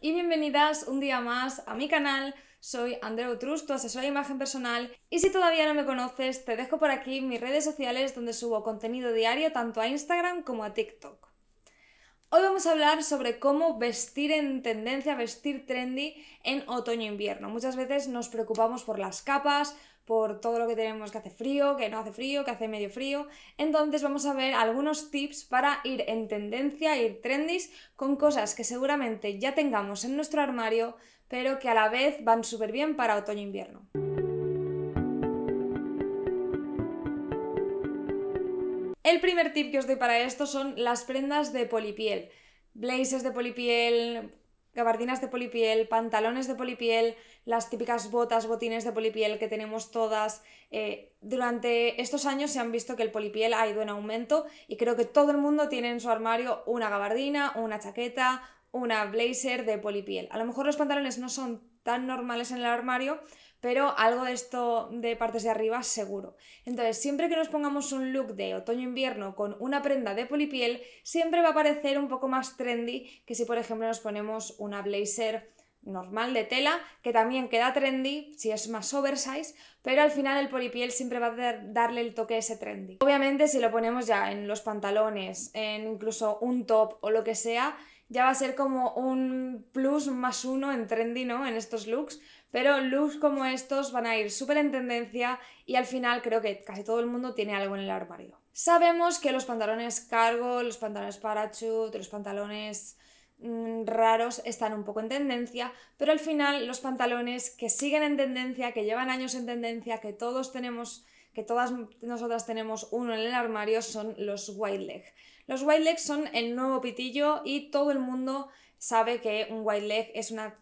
y bienvenidas un día más a mi canal. Soy Andrea Trust, tu asesora de imagen personal. Y si todavía no me conoces, te dejo por aquí mis redes sociales donde subo contenido diario tanto a Instagram como a TikTok. Hoy vamos a hablar sobre cómo vestir en tendencia, vestir trendy en otoño-invierno. E Muchas veces nos preocupamos por las capas, por todo lo que tenemos que hace frío, que no hace frío, que hace medio frío. Entonces vamos a ver algunos tips para ir en tendencia, ir trendis con cosas que seguramente ya tengamos en nuestro armario, pero que a la vez van súper bien para otoño-invierno. El primer tip que os doy para esto son las prendas de polipiel. Blazers de polipiel, gabardinas de polipiel, pantalones de polipiel, las típicas botas, botines de polipiel que tenemos todas. Eh, durante estos años se han visto que el polipiel ha ido en aumento y creo que todo el mundo tiene en su armario una gabardina, una chaqueta, una blazer de polipiel. A lo mejor los pantalones no son tan normales en el armario, pero algo de esto de partes de arriba seguro. Entonces, siempre que nos pongamos un look de otoño-invierno con una prenda de polipiel, siempre va a parecer un poco más trendy que si, por ejemplo, nos ponemos una blazer normal de tela, que también queda trendy si es más oversize, pero al final el polipiel siempre va a darle el toque ese trendy. Obviamente si lo ponemos ya en los pantalones, en incluso un top o lo que sea, ya va a ser como un más uno en trendy, ¿no? En estos looks. Pero looks como estos van a ir súper en tendencia y al final creo que casi todo el mundo tiene algo en el armario. Sabemos que los pantalones cargo, los pantalones parachute, los pantalones mm, raros están un poco en tendencia, pero al final los pantalones que siguen en tendencia, que llevan años en tendencia, que todos tenemos, que todas nosotras tenemos uno en el armario, son los wide leg. Los wide leg son el nuevo pitillo y todo el mundo sabe que un white leg es una,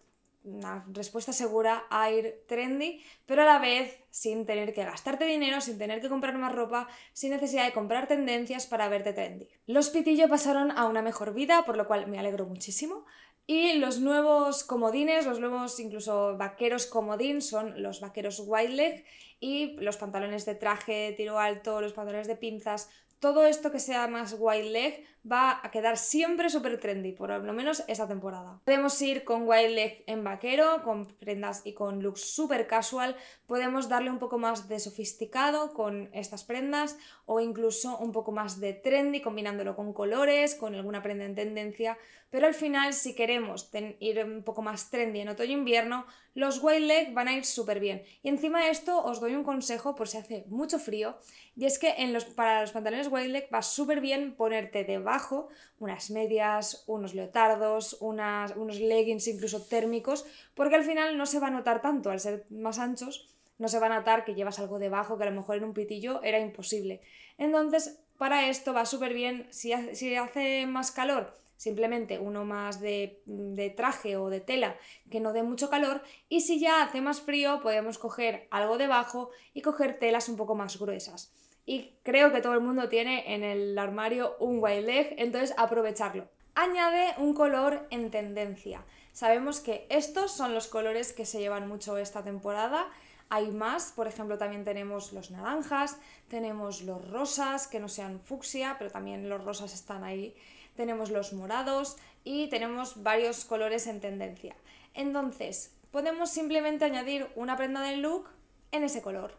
respuesta segura a ir trendy, pero a la vez sin tener que gastarte dinero, sin tener que comprar más ropa, sin necesidad de comprar tendencias para verte trendy. Los pitillo pasaron a una mejor vida, por lo cual me alegro muchísimo. Y los nuevos comodines, los nuevos incluso vaqueros comodín son los vaqueros wide leg y los pantalones de traje, tiro alto, los pantalones de pinzas, todo esto que sea más wide leg va a quedar siempre súper trendy, por lo menos esta temporada. Podemos ir con wide leg en vaquero, con prendas y con looks súper casual. Podemos darle un poco más de sofisticado con estas prendas o incluso un poco más de trendy combinándolo con colores, con alguna prenda en tendencia. Pero al final, si queremos ir un poco más trendy en otoño-invierno, e los wide leg van a ir súper bien. Y encima de esto os doy un consejo por si hace mucho frío y es que en los, para los pantalones va súper bien ponerte debajo unas medias, unos leotardos, unos leggings incluso térmicos, porque al final no se va a notar tanto al ser más anchos. No se va a notar que llevas algo debajo que a lo mejor en un pitillo era imposible. Entonces, para esto va súper bien si, hace, hace más calor, simplemente uno más de, de, traje o de tela que no dé mucho calor y si ya hace más frío podemos coger algo debajo y coger telas un poco más gruesas y creo que todo el mundo tiene en el armario un wild leg, entonces aprovecharlo. Añade un color en tendencia. Sabemos que estos son los colores que se llevan mucho esta temporada. Hay más, por ejemplo, también tenemos los naranjas, tenemos los rosas, que no sean fucsia, pero también los rosas están ahí. Tenemos los morados y tenemos varios colores en tendencia. Entonces, podemos simplemente añadir una prenda del look en ese color.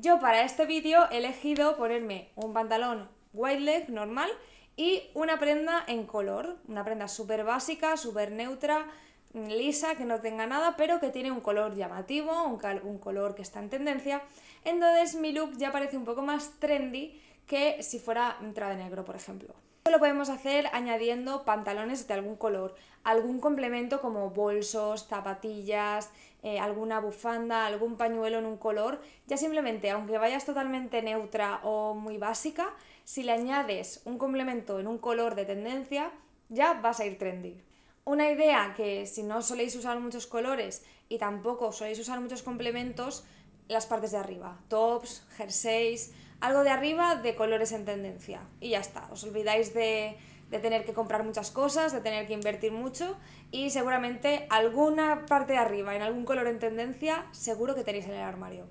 Yo para este vídeo he elegido ponerme un pantalón wide leg normal y una prenda en color, una prenda súper básica, súper neutra, mm, lisa, que no tenga nada, pero que tiene un color llamativo, un, un color que está en tendencia. Entonces mi look ya parece un poco más trendy que si fuera entrada de negro, por ejemplo lo podemos hacer añadiendo pantalones de algún color, algún complemento como bolsos, zapatillas, eh, alguna bufanda, algún pañuelo en un color. Ya simplemente, aunque vayas totalmente neutra o muy básica, si le añades un complemento en un color de tendencia, ya vas a ir trendy. Una idea que si no soléis usar muchos colores y tampoco soléis usar muchos complementos, las partes de arriba, tops, jerseys, algo de arriba de colores en tendencia y ya está, os olvidáis de, tener que comprar muchas cosas, de tener que invertir mucho y seguramente alguna parte de arriba, en algún color en tendencia, seguro que tenéis en el armario.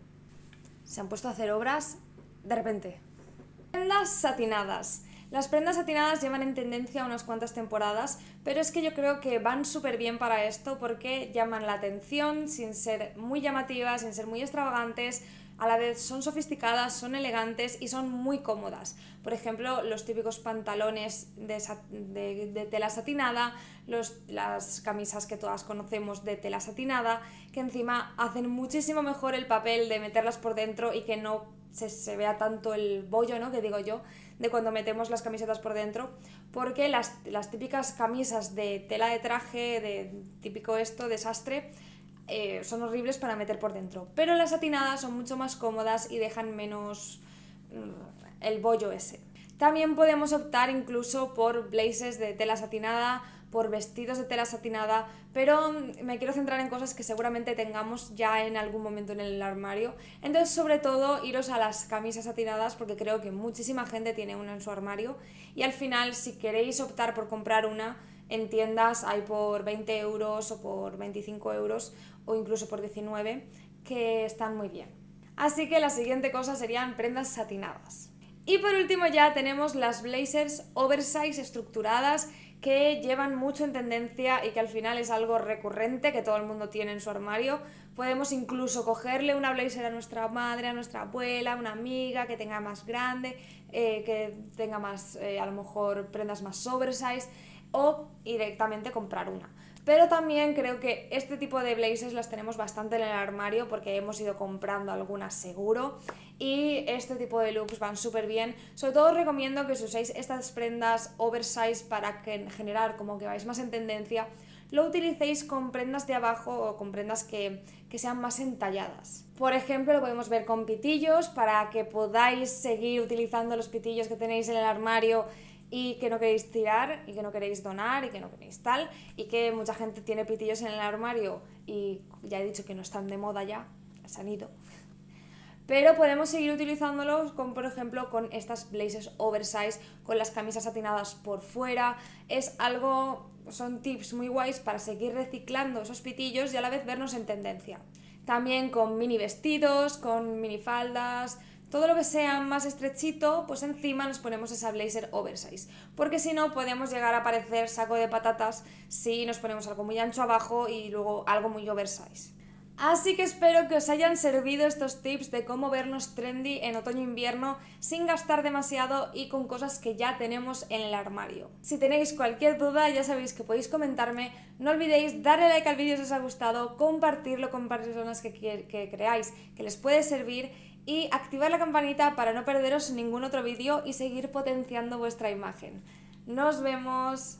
Se han puesto a hacer obras de repente. Prendas satinadas. Las prendas satinadas llevan en tendencia unas cuantas temporadas, pero es que yo creo que van súper bien para esto porque llaman la atención sin ser muy llamativas, sin ser muy extravagantes, a la vez son sofisticadas, son elegantes y son muy cómodas. Por ejemplo, los típicos pantalones de, tela satinada, las camisas que todas conocemos de tela satinada, que encima hacen muchísimo mejor el papel de meterlas por dentro y que no se, se, vea tanto el bollo, ¿no? Que digo yo, de cuando metemos las camisetas por dentro, porque las, las típicas camisas de tela de traje, de típico esto, desastre, eh, son horribles para meter por dentro. Pero las atinadas son mucho más cómodas y dejan menos mm, el bollo ese. También podemos optar incluso por blazers de tela satinada, por vestidos de tela satinada, pero mm, me quiero centrar en cosas que seguramente tengamos ya en algún momento en el armario. Entonces, sobre todo, iros a las camisas satinadas porque creo que muchísima gente tiene una en su armario y al final, si queréis optar por comprar una, en tiendas hay por 20 euros o por 25 euros o incluso por 19 que están muy bien. Así que la siguiente cosa serían prendas satinadas. Y por último ya tenemos las blazers oversize estructuradas que llevan mucho en tendencia y que al final es algo recurrente que todo el mundo tiene en su armario. Podemos incluso cogerle una blazer a nuestra madre, a nuestra abuela, a una amiga que tenga más grande, eh, que tenga más, eh, a lo mejor, prendas más oversize o directamente comprar una. Pero también creo que este tipo de blazers las tenemos bastante en el armario porque hemos ido comprando algunas seguro. Y este tipo de looks van súper bien. Sobre todo os recomiendo que si usáis estas prendas oversize para generar como que vais más en tendencia, lo utilicéis con prendas de abajo o con prendas que, que, sean más entalladas. Por ejemplo, lo podemos ver con pitillos para que podáis seguir utilizando los pitillos que tenéis en el armario y que no queréis tirar y que no queréis donar y que no queréis tal y que mucha gente tiene pitillos en el armario y ya he dicho que no están de moda ya, se han ido. Pero podemos seguir utilizándolos con, por ejemplo, con estas blazers oversize, con las camisas atinadas por fuera. Es algo, son tips muy guays para seguir reciclando esos pitillos y a la vez vernos en tendencia. También con mini vestidos, con mini faldas, todo lo que sea más estrechito, pues encima nos ponemos esa blazer oversize, porque si no podemos llegar a parecer saco de patatas si nos ponemos algo muy ancho abajo y luego algo muy oversize. Así que espero que os hayan servido estos tips de cómo vernos trendy en otoño-invierno sin gastar demasiado y con cosas que ya tenemos en el armario. Si tenéis cualquier duda ya sabéis que podéis comentarme, no olvidéis darle like al vídeo si os ha gustado, compartirlo con personas que, que creáis que les puede servir y activar la campanita para no perderos ningún otro vídeo y seguir potenciando vuestra imagen. ¡Nos vemos!